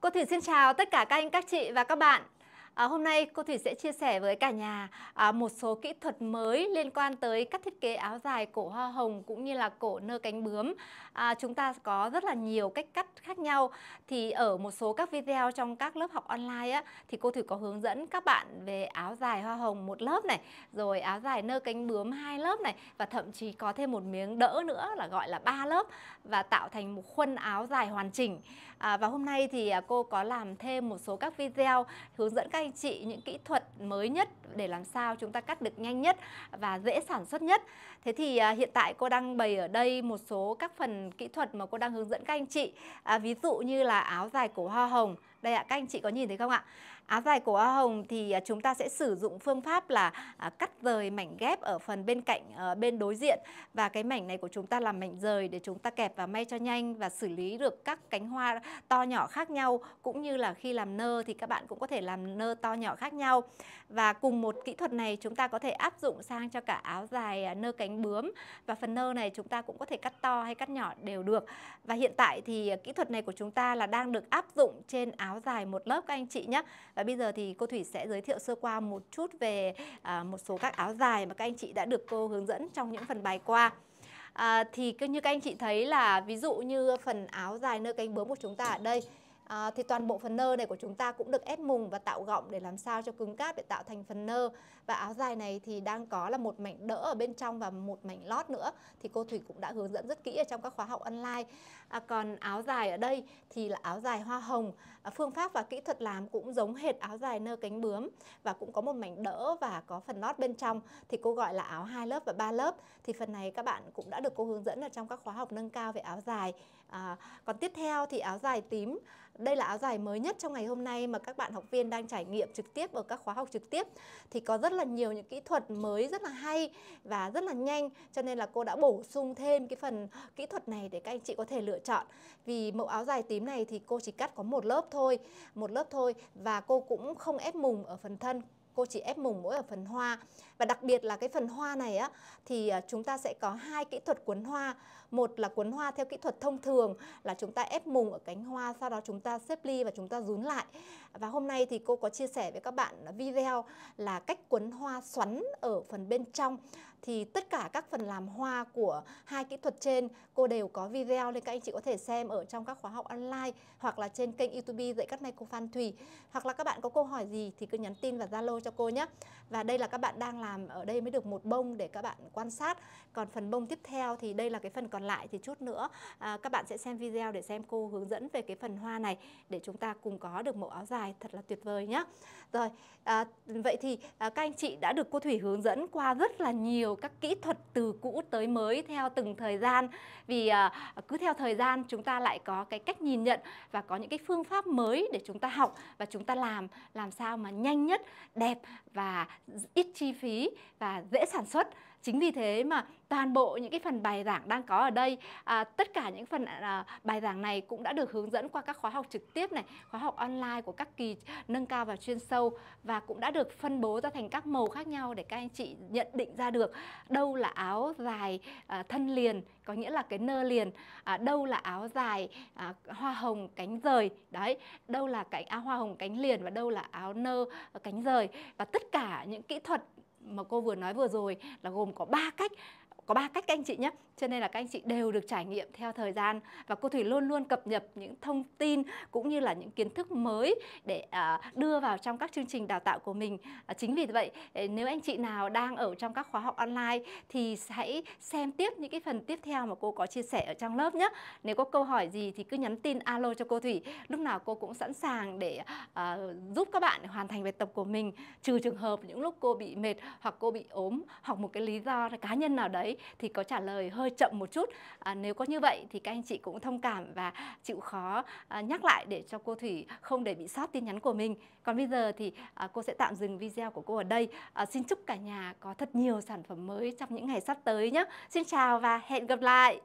Cô Thủy xin chào tất cả các anh, các chị và các bạn. À, hôm nay cô Thủy sẽ chia sẻ với cả nhà à, một số kỹ thuật mới liên quan tới các thiết kế áo dài cổ hoa hồng cũng như là cổ nơ cánh bướm. À, chúng ta có rất là nhiều cách cắt khác nhau. Thì ở một số các video trong các lớp học online á, thì cô Thủy có hướng dẫn các bạn về áo dài hoa hồng một lớp này, rồi áo dài nơ cánh bướm hai lớp này và thậm chí có thêm một miếng đỡ nữa là gọi là ba lớp và tạo thành một khuôn áo dài hoàn chỉnh. À, và hôm nay thì à, cô có làm thêm một số các video hướng dẫn các anh chị những kỹ thuật mới nhất để làm sao chúng ta cắt được nhanh nhất và dễ sản xuất nhất. Thế thì à, hiện tại cô đang bày ở đây một số các phần kỹ thuật mà cô đang hướng dẫn các anh chị. À, ví dụ như là áo dài cổ hoa hồng đây ạ, các anh chị có nhìn thấy không ạ? Áo dài của hoa hồng thì à, chúng ta sẽ sử dụng phương pháp là à, cắt rời mảnh ghép ở phần bên cạnh ờ, bên đối diện và cái mảnh này của chúng ta là mảnh rời để chúng ta kẹp và may cho nhanh và xử lý được các cánh hoa to nhỏ khác nhau cũng như là khi làm nơ thì các bạn cũng có thể làm nơ to nhỏ khác nhau và cùng một kỹ thuật này chúng ta có thể áp dụng sang cho cả áo dài à, nơ cánh bướm và phần nơ này chúng ta cũng có thể cắt to hay cắt nhỏ đều được và hiện tại thì kỹ thuật này của chúng ta là đang được áp dụng trên áo áo dài một lớp các anh chị nhé và bây giờ thì cô Thủy sẽ giới thiệu sơ qua một chút về à, một số các áo dài mà các anh chị đã được cô hướng dẫn trong những phần bài qua à, thì cứ như các anh chị thấy là ví dụ như phần áo dài nơi cánh bướm của chúng ta ở đây à, thì toàn bộ phần nơ này của chúng ta cũng được ép mùng và tạo gọng để làm sao cho cứng cáp để tạo thành phần nơ và áo dài này thì đang có là một mảnh đỡ ở bên trong và một mảnh lót nữa thì cô Thủy cũng đã hướng dẫn rất kỹ ở trong các khóa học online à, còn áo dài ở đây thì là áo dài hoa hồng à, phương pháp và kỹ thuật làm cũng giống hệt áo dài nơ cánh bướm và cũng có một mảnh đỡ và có phần lót bên trong thì cô gọi là áo hai lớp và ba lớp thì phần này các bạn cũng đã được cô hướng dẫn ở trong các khóa học nâng cao về áo dài à, còn tiếp theo thì áo dài tím đây là áo dài mới nhất trong ngày hôm nay mà các bạn học viên đang trải nghiệm trực tiếp ở các khóa học trực tiếp thì có rất là nhiều những kỹ thuật mới rất là hay và rất là nhanh cho nên là cô đã bổ sung thêm cái phần kỹ thuật này để các anh chị có thể lựa chọn vì mẫu áo dài tím này thì cô chỉ cắt có một lớp thôi một lớp thôi và cô cũng không ép mùng ở phần thân cô chỉ ép mùng mỗi ở phần hoa và đặc biệt là cái phần hoa này á thì à, chúng ta sẽ có hai kỹ thuật cuốn hoa một là cuốn hoa theo kỹ thuật thông thường là chúng ta ép mùng ở cánh hoa sau đó chúng ta xếp ly và chúng ta rún lại và hôm nay thì cô có chia sẻ với các bạn video là cách cuốn hoa xoắn ở phần bên trong thì tất cả các phần làm hoa của hai kỹ thuật trên cô đều có video nên các anh chị có thể xem ở trong các khóa học online hoặc là trên kênh YouTube dạy cắt may cô Phan Thùy hoặc là các bạn có câu hỏi gì thì cứ nhắn tin và Zalo cho cô nhé. Và đây là các bạn đang làm ở đây mới được một bông để các bạn quan sát. Còn phần bông tiếp theo thì đây là cái phần còn lại thì chút nữa à, các bạn sẽ xem video để xem cô hướng dẫn về cái phần hoa này để chúng ta cùng có được mẫu áo dài thật là tuyệt vời nhé. Rồi à, vậy thì à, các anh chị đã được cô Thủy hướng dẫn qua rất là nhiều nhiều các kỹ thuật từ cũ tới mới theo từng thời gian vì à, cứ theo thời gian chúng ta lại có cái cách nhìn nhận và có những cái phương pháp mới để chúng ta học và chúng ta làm làm sao mà nhanh nhất đẹp và ít chi phí và dễ sản xuất chính vì thế mà toàn bộ những cái phần bài giảng đang có ở đây à, tất cả những phần à, bài giảng này cũng đã được hướng dẫn qua các khóa học trực tiếp này khóa học online của các kỳ nâng cao và chuyên sâu và cũng đã được phân bố ra thành các màu khác nhau để các anh chị nhận định ra được đâu là áo dài à, thân liền có nghĩa là cái nơ liền à, đâu là áo dài à, hoa hồng cánh rời đấy đâu là cánh áo à, hoa hồng cánh liền và đâu là áo nơ cánh rời và tất cả những kỹ thuật mà cô vừa nói vừa rồi là gồm có ba cách có ba cách các anh chị nhé cho nên là các anh chị đều được trải nghiệm theo thời gian và cô thủy luôn luôn cập nhật những thông tin cũng như là những kiến thức mới để à, đưa vào trong các chương trình đào tạo của mình à, chính vì vậy à, nếu anh chị nào đang ở trong các khóa học online thì hãy xem tiếp những cái phần tiếp theo mà cô có chia sẻ ở trong lớp nhé nếu có câu hỏi gì thì cứ nhắn tin alo cho cô thủy lúc nào cô cũng sẵn sàng để giúp các bạn hoàn thành bài tập của mình trừ trường hợp những lúc cô bị mệt hoặc cô bị ốm hoặc một cái lý do cá nhân nào đấy thì có trả lời hơi chậm một chút à, nếu có như vậy thì các anh chị cũng thông cảm và chịu khó à, nhắc lại để cho cô Thủy không để bị sót tin nhắn của mình còn bây giờ thì à, cô sẽ tạm dừng video của cô ở đây à, xin chúc cả nhà có thật nhiều sản phẩm mới trong những ngày sắp tới nhé xin chào và hẹn gặp lại